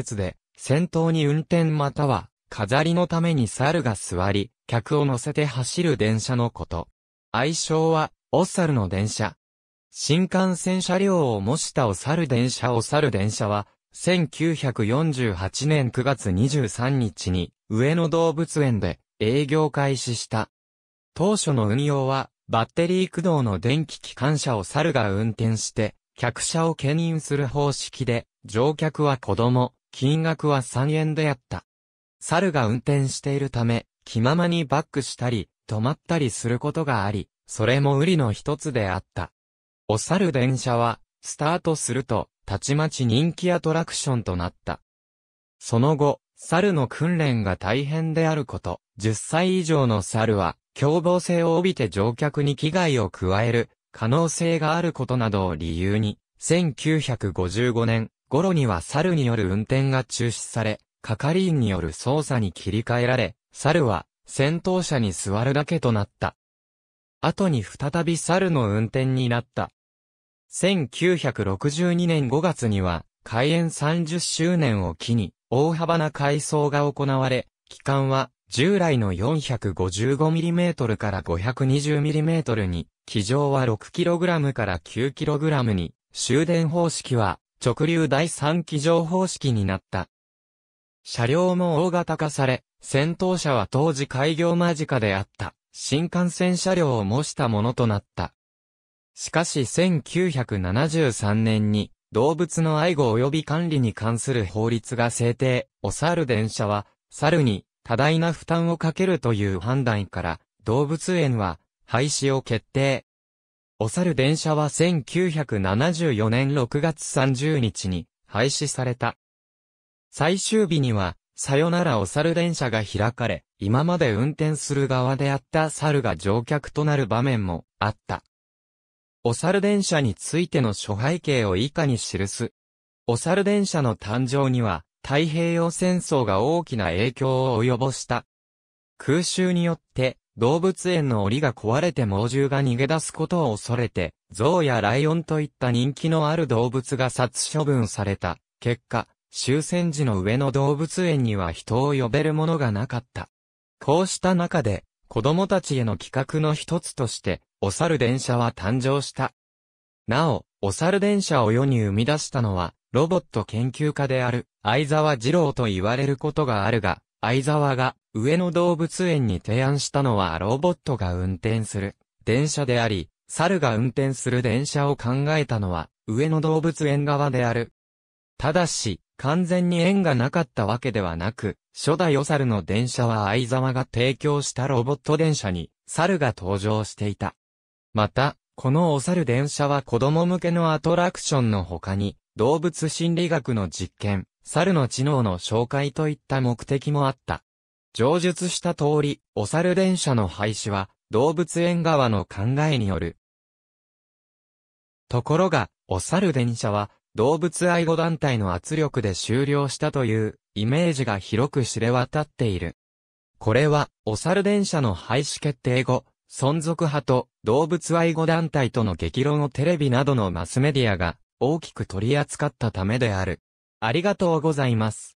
説で、先頭に運転または、飾りのために猿が座り、客を乗せて走る電車のこと。愛称は、お猿の電車。新幹線車両を模したお猿電車お猿電車は、1948年9月23日に、上野動物園で営業開始した。当初の運用は、バッテリー駆動の電気機関車を猿が運転して、客車を牽引する方式で、乗客は子供、金額は3円であった。猿が運転しているため、気ままにバックしたり、止まったりすることがあり、それも売りの一つであった。お猿電車は、スタートすると、たちまち人気アトラクションとなった。その後、猿の訓練が大変であること、10歳以上の猿は、凶暴性を帯びて乗客に危害を加える、可能性があることなどを理由に、1955年、頃には猿による運転が中止され、係員による操作に切り替えられ、猿は戦闘車に座るだけとなった。後に再び猿の運転になった。1962年5月には、開園30周年を機に、大幅な改装が行われ、期間は、従来の 455mm から 520mm に、機上は 6kg から 9kg に、終電方式は直流第三機乗方式になった。車両も大型化され、先頭車は当時開業間近であった、新幹線車両を模したものとなった。しかし1973年に、動物の愛護及び管理に関する法律が制定、お猿電車は、猿に多大な負担をかけるという判断から、動物園は廃止を決定。お猿電車は1974年6月30日に廃止された。最終日には、さよならお猿電車が開かれ、今まで運転する側であった猿が乗客となる場面もあった。お猿電車についての諸背景を以下に記す。お猿電車の誕生には、太平洋戦争が大きな影響を及ぼした。空襲によって動物園の檻が壊れて猛獣が逃げ出すことを恐れて、象やライオンといった人気のある動物が殺処分された。結果、終戦時の上野動物園には人を呼べるものがなかった。こうした中で、子供たちへの企画の一つとして、お猿電車は誕生した。なお、お猿電車を世に生み出したのは、ロボット研究家である、相沢二郎と言われることがあるが、相沢が、上野動物園に提案したのはロボットが運転する電車であり、猿が運転する電車を考えたのは上野動物園側である。ただし、完全に縁がなかったわけではなく、初代お猿の電車は相沢が提供したロボット電車に猿が登場していた。また、このお猿電車は子供向けのアトラクションの他に、動物心理学の実験、猿の知能の紹介といった目的もあった。上述した通り、お猿電車の廃止は、動物園側の考えによる。ところが、お猿電車は、動物愛護団体の圧力で終了したという、イメージが広く知れ渡っている。これは、お猿電車の廃止決定後、存続派と動物愛護団体との激論をテレビなどのマスメディアが大きく取り扱ったためである。ありがとうございます。